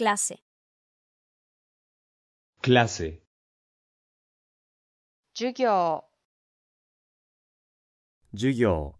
clase, clase, Yugo.